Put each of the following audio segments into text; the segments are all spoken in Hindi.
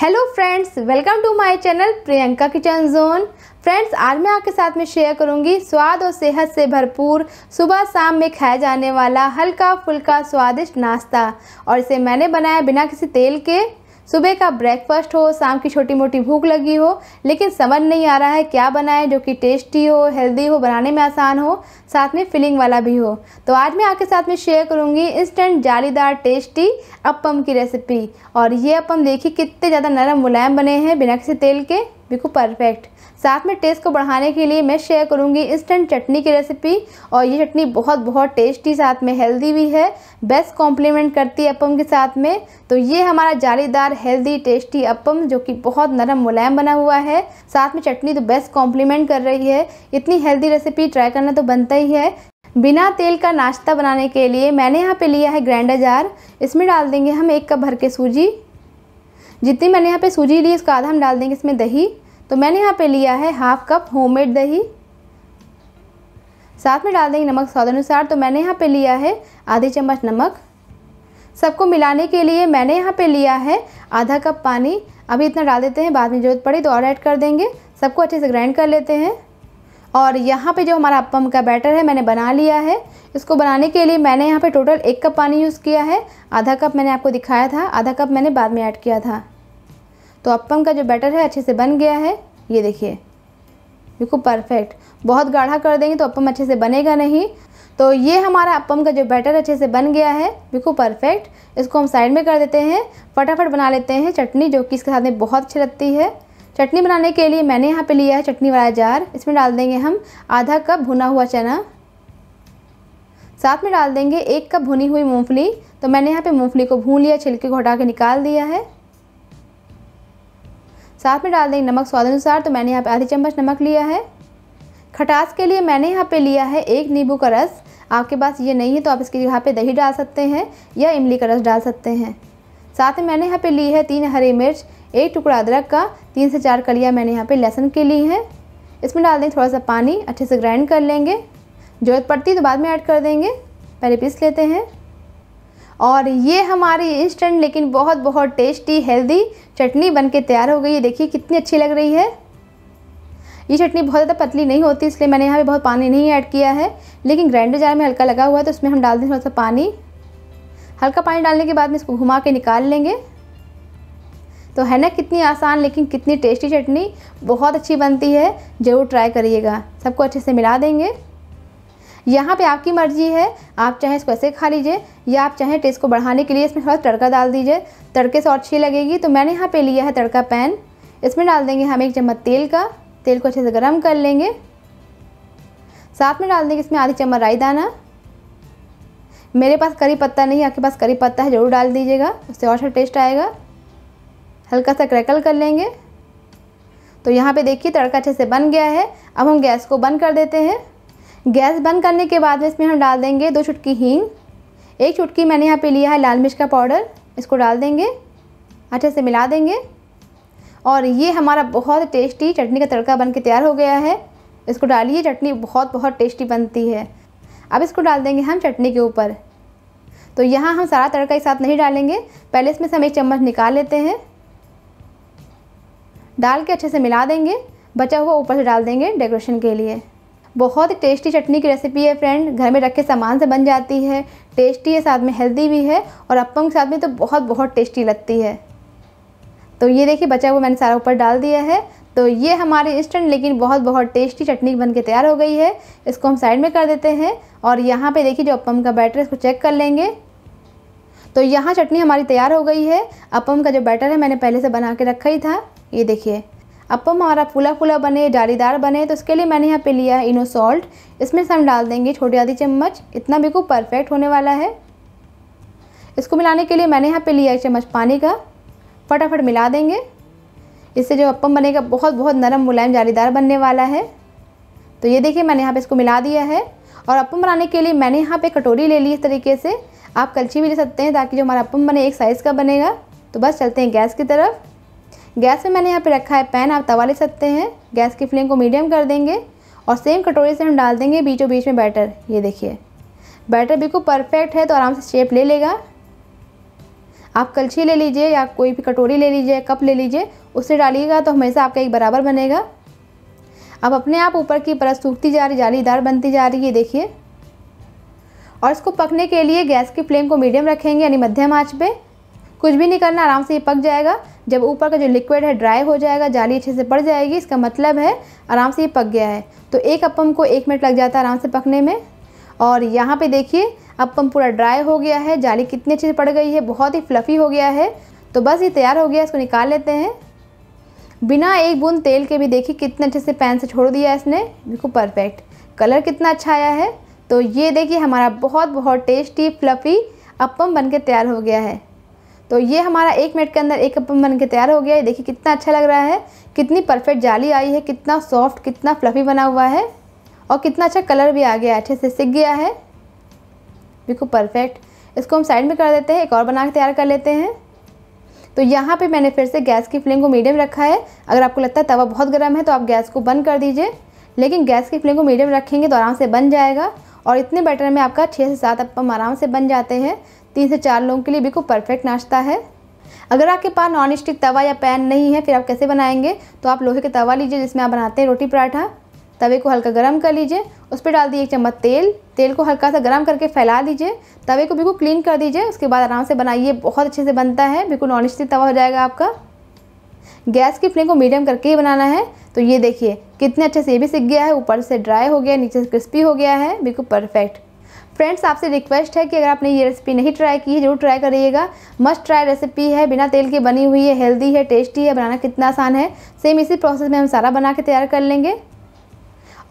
hello friends welcome to my channel Priyanka kitchen zone friends आज मैं आपके साथ में शेयर करूंगी स्वाद और सेहत से भरपूर सुबह शाम में खाया जाने वाला हल्का फुल्का स्वादिष्ट नाश्ता और इसे मैंने बनाया बिना किसी तेल के सुबह का ब्रेकफास्ट हो शाम की छोटी मोटी भूख लगी हो लेकिन समझ नहीं आ रहा है क्या बनाएं जो कि टेस्टी हो हेल्दी हो बनाने में आसान हो साथ में फिलिंग वाला भी हो तो आज मैं आपके साथ में शेयर करूँगी इंस्टेंट जालीदार टेस्टी अपम की रेसिपी और ये अपम देखिए कितने ज़्यादा नरम मुलायम बने हैं बिना किसी तेल के बिल्कुल परफेक्ट साथ में टेस्ट को बढ़ाने के लिए मैं शेयर करूंगी इंस्टेंट चटनी की रेसिपी और ये चटनी बहुत बहुत टेस्टी साथ में हेल्दी भी है बेस्ट कॉम्प्लीमेंट करती है अपम के साथ में तो ये हमारा जालीदार हेल्दी टेस्टी अपम जो कि बहुत नरम मुलायम बना हुआ है साथ में चटनी तो बेस्ट कॉम्प्लीमेंट कर रही है इतनी हेल्दी रेसिपी ट्राई करना तो बनता ही है बिना तेल का नाश्ता बनाने के लिए मैंने यहाँ पे लिया है ग्राइंडर जार इसमें डाल देंगे हम एक कप भर के सूजी जितनी मैंने यहाँ पे सूजी ली उसका आधा हम डाल देंगे इसमें दही तो मैंने यहाँ पे लिया है हाफ कप होममेड दही साथ में डाल देंगे नमक स्वाद अनुसार तो मैंने यहाँ पे लिया है आधे चम्मच नमक सबको मिलाने के लिए मैंने यहाँ पे लिया है आधा कप पानी अभी इतना डाल देते हैं बाद में ज़रूरत पड़ी तो और ऐड कर देंगे सबको अच्छे से ग्राइंड कर लेते हैं और यहाँ पे जो हमारा अपम का बैटर है मैंने बना लिया है इसको बनाने के लिए मैंने यहाँ पे टोटल एक कप पानी यूज़ किया है आधा कप मैंने आपको दिखाया था आधा कप मैंने बाद में ऐड किया था तो अपम का जो बैटर है अच्छे से बन गया है ये देखिए बिल्कुल परफेक्ट बहुत गाढ़ा कर देंगे तो अपम अच्छे से बनेगा नहीं तो ये हमारा अपम का जो बैटर अच्छे से बन गया है बिल्कुल परफेक्ट इसको हम साइड में कर देते हैं फटाफट बना लेते हैं चटनी जो कि इसके साथ में बहुत अच्छी लगती है चटनी बनाने के लिए मैंने यहाँ पे लिया है चटनी वाला जार इसमें डाल देंगे हम आधा कप भुना हुआ चना साथ में डाल देंगे एक कप भुनी हुई मूंगफली तो मैंने यहाँ पे मूंगफली को भून लिया छिलके को हटा के निकाल दिया है साथ में डाल देंगे नमक स्वाद अनुसार तो मैंने यहाँ पे आधी चम्मच नमक लिया है खटास के लिए मैंने यहाँ पे लिया है एक नींबू का रस आपके पास ये नहीं है तो आप इसकी जगह पे दही डाल सकते हैं या इमली का रस डाल सकते हैं साथ में मैंने यहाँ पे ली है तीन हरी मिर्च एक टुकड़ा अदरक का तीन से चार कलियाँ मैंने यहाँ पे लहसुन के ली हैं इसमें डाल देंगे थोड़ा सा पानी अच्छे से ग्राइंड कर लेंगे ज़रूरत पड़ती तो बाद में ऐड कर देंगे पहले पीस लेते हैं और ये हमारी इंस्टेंट लेकिन बहुत बहुत टेस्टी हेल्दी चटनी बन के तैयार हो गई है देखिए कितनी अच्छी लग रही है ये चटनी बहुत ज़्यादा पतली नहीं होती इसलिए मैंने यहाँ पे बहुत पानी नहीं ऐड किया है लेकिन ग्राइंडर जार में हल्का लगा हुआ है तो उसमें हम डाल दें थोड़ा सा पानी हल्का पानी डालने के बाद में इसको घुमा के निकाल लेंगे तो है ना कितनी आसान लेकिन कितनी टेस्टी चटनी बहुत अच्छी बनती है ज़रूर ट्राई करिएगा सबको अच्छे से मिला देंगे यहाँ पे आपकी मर्ज़ी है आप चाहे इसको ऐसे खा लीजिए या आप चाहे टेस्ट को बढ़ाने के लिए इसमें थोड़ा तड़का डाल दीजिए तड़के से और अच्छी लगेगी तो मैंने यहाँ पे लिया है तड़का पैन इसमें डाल देंगे हम एक चम्मच तेल का तेल को अच्छे से गर्म कर लेंगे साथ में डाल देंगे इसमें आधी चम्मच राई दाना मेरे पास करी पत्ता नहीं आपके पास करी पत्ता है ज़रूर डाल दीजिएगा उससे और अच्छा टेस्ट आएगा हल्का सा क्रैकल कर लेंगे तो यहाँ पे देखिए तड़का अच्छे से बन गया है अब हम गैस को बंद कर देते हैं गैस बंद करने के बाद में इसमें हम डाल देंगे दो चुटकी हींग एक चुटकी मैंने यहाँ पे लिया है लाल मिर्च का पाउडर इसको डाल देंगे अच्छे से मिला देंगे और ये हमारा बहुत टेस्टी चटनी का तड़का बन के तैयार हो गया है इसको डालिए चटनी बहुत बहुत टेस्टी बनती है अब इसको डाल देंगे हम चटनी के ऊपर तो यहाँ हम सारा तड़का एक साथ नहीं डालेंगे पहले इसमें से हम एक चम्मच निकाल लेते हैं डाल के अच्छे से मिला देंगे बचा हुआ ऊपर से डाल देंगे डेकोरेशन के लिए बहुत ही टेस्टी चटनी की रेसिपी है फ्रेंड घर में रखे सामान से बन जाती है टेस्टी है साथ में हेल्दी भी है और अप्पम के साथ में तो बहुत बहुत टेस्टी लगती है तो ये देखिए बचा हुआ मैंने सारा ऊपर डाल दिया है तो ये हमारी इंस्टेंट लेकिन बहुत बहुत टेस्टी चटनी बन के तैयार हो गई है इसको हम साइड में कर देते हैं और यहाँ पे देखिए जो अपम का बैटर है इसको चेक कर लेंगे तो यहाँ चटनी हमारी तैयार हो गई है अपम का जो बैटर है मैंने पहले से बना के रखा ही था ये देखिए अपम हमारा फूला फूला बने जालीदार बने तो इसके लिए मैंने यहाँ पे लिया है इनो सॉल्ट इसमें से हम डाल देंगे छोटी आधी चम्मच इतना बिल्कुल परफेक्ट होने वाला है इसको मिलाने के लिए मैंने यहाँ पे लिया एक चम्मच पानी का फटाफट मिला देंगे इससे जो अपम बनेगा बहुत बहुत नरम मुलायम जालीदार बनने वाला है तो ये देखिए मैंने यहाँ पर इसको मिला दिया है और अपम बनाने के लिए मैंने यहाँ पर कटोरी ले ली इस तरीके से आप कलछी भी ले सकते हैं ताकि जो हमारा अपम बने एक साइज़ का बनेगा तो बस चलते हैं गैस की तरफ गैस में मैंने यहाँ पे रखा है पैन आप तवा ले सकते हैं गैस की फ्लेम को मीडियम कर देंगे और सेम कटोरी से हम डाल देंगे बीचों बीच में बैटर ये देखिए बैटर बिल्कुल परफेक्ट है तो आराम से शेप ले लेगा आप कलछी ले लीजिए या कोई भी कटोरी ले लीजिए कप ले लीजिए उससे डालिएगा तो हमेशा आपका एक बराबर बनेगा अब अपने आप ऊपर की परत सूखती जा रही जालीदार बनती जा रही है देखिए और इसको पकने के लिए गैस की फ्लेम को मीडियम रखेंगे यानी मध्यम आँच पर कुछ भी नहीं करना आराम से ये पक जाएगा जब ऊपर का जो लिक्विड है ड्राई हो जाएगा जाली अच्छे से पड़ जाएगी इसका मतलब है आराम से ये पक गया है तो एक अपम को एक मिनट लग जाता है आराम से पकने में और यहाँ पे देखिए अपम पूरा ड्राई हो गया है जाली कितनी अच्छे से पड़ गई है बहुत ही फ्लफ़ी हो गया है तो बस ये तैयार हो गया इसको निकाल लेते हैं बिना एक बूंद तेल के भी देखिए कितने अच्छे से पैन से छोड़ दिया इसने बिल्कुल परफेक्ट कलर कितना अच्छा आया है तो ये देखिए हमारा बहुत बहुत टेस्टी फ्लफ़ी अपम बन के तैयार हो गया है तो ये हमारा एक मिनट के अंदर एक कप बन के तैयार हो गया है देखिए कितना अच्छा लग रहा है कितनी परफेक्ट जाली आई है कितना सॉफ्ट कितना फ्लफी बना हुआ है और कितना अच्छा कलर भी आ गया अच्छे से सिक गया है बिल्कुल परफेक्ट इसको हम साइड में कर देते हैं एक और बना के तैयार कर लेते हैं तो यहाँ पे मैंने फिर से गैस की फ्लेम को मीडियम रखा है अगर आपको लगता है तवा बहुत गर्म है तो आप गैस को बंद कर दीजिए लेकिन गैस की फ्लेम को मीडियम रखेंगे तो आराम से बन जाएगा और इतने बैटर में आपका छः से सात अपम आराम से बन जाते हैं तीन से चार लोगों के लिए बिल्कुल परफेक्ट नाश्ता है अगर आपके पास नॉन स्टिक तवा या पैन नहीं है फिर आप कैसे बनाएंगे तो आप लोहे का तवा लीजिए जिसमें आप बनाते हैं रोटी पराठा तवे को हल्का गर्म कर लीजिए उस पर डाल दीजिए एक चम्मच तेल तेल को हल्का सा गर्म करके फैला दीजिए तवे को बिल्कुल क्लीन कर दीजिए उसके बाद आराम से बनाइए बहुत अच्छे से बनता है बिल्कुल नॉन स्टिक तवा हो जाएगा आपका गैस की फ्लेम को मीडियम करके ही बनाना है तो ये देखिए कितने अच्छे से ये भी सीख गया है ऊपर से ड्राई हो गया नीचे से क्रिस्पी हो गया है बिल्कुल परफेक्ट फ्रेंड्स आपसे रिक्वेस्ट है कि अगर आपने ये रेसिपी नहीं ट्राई की है जरूर ट्राई करिएगा मस्ट ट्राई रेसिपी है बिना तेल की बनी हुई है हेल्दी है टेस्टी है बनाना कितना आसान है सेम इसी प्रोसेस में हम सारा बना के तैयार कर लेंगे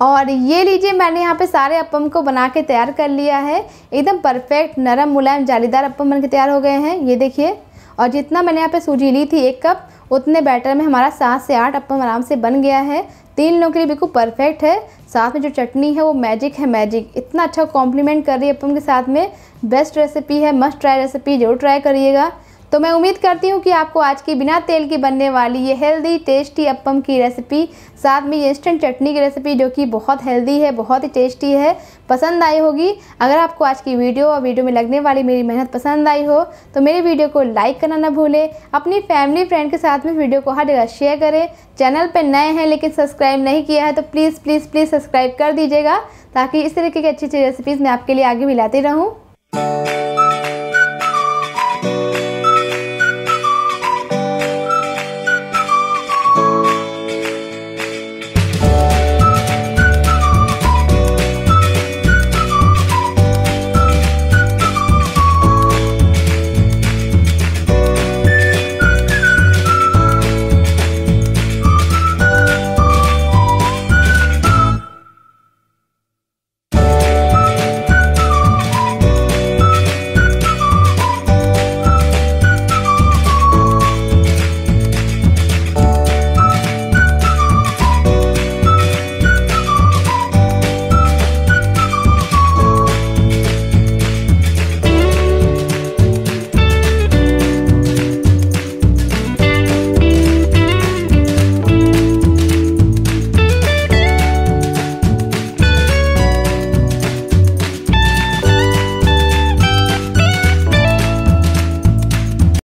और ये लीजिए मैंने यहाँ पे सारे अपम को बना के तैयार कर लिया है एकदम परफेक्ट नरम मुलायम जालीदार अपम बन के तैयार हो गए हैं ये देखिए और जितना मैंने यहाँ पे सूजी ली थी एक कप उतने बैटर में हमारा सात से आठ अपम आराम से बन गया है तीन लोगों के लिए बिल्कुल परफेक्ट है साथ में जो चटनी है वो मैजिक है मैजिक इतना अच्छा कॉम्प्लीमेंट कर रही है अपम के साथ में बेस्ट रेसिपी है मस्ट ट्राई रेसिपी जरूर ट्राई करिएगा तो मैं उम्मीद करती हूँ कि आपको आज की बिना तेल की बनने वाली ये हेल्दी टेस्टी अपम की रेसिपी साथ में ये इंस्टेंट चटनी की रेसिपी जो कि बहुत हेल्दी है बहुत ही टेस्टी है पसंद आई होगी अगर आपको आज की वीडियो और वीडियो में लगने वाली मेरी मेहनत पसंद आई हो तो मेरी वीडियो को लाइक करना ना भूलें अपनी फैमिली फ्रेंड के साथ में वीडियो को हर जगह शेयर करें चैनल पर नए हैं लेकिन सब्सक्राइब नहीं किया है तो प्लीज़ प्लीज़ प्लीज़ सब्सक्राइब कर दीजिएगा ताकि इस तरीके की अच्छी अच्छी रेसिपीज़ मैं आपके लिए आगे भी लाती रहूँ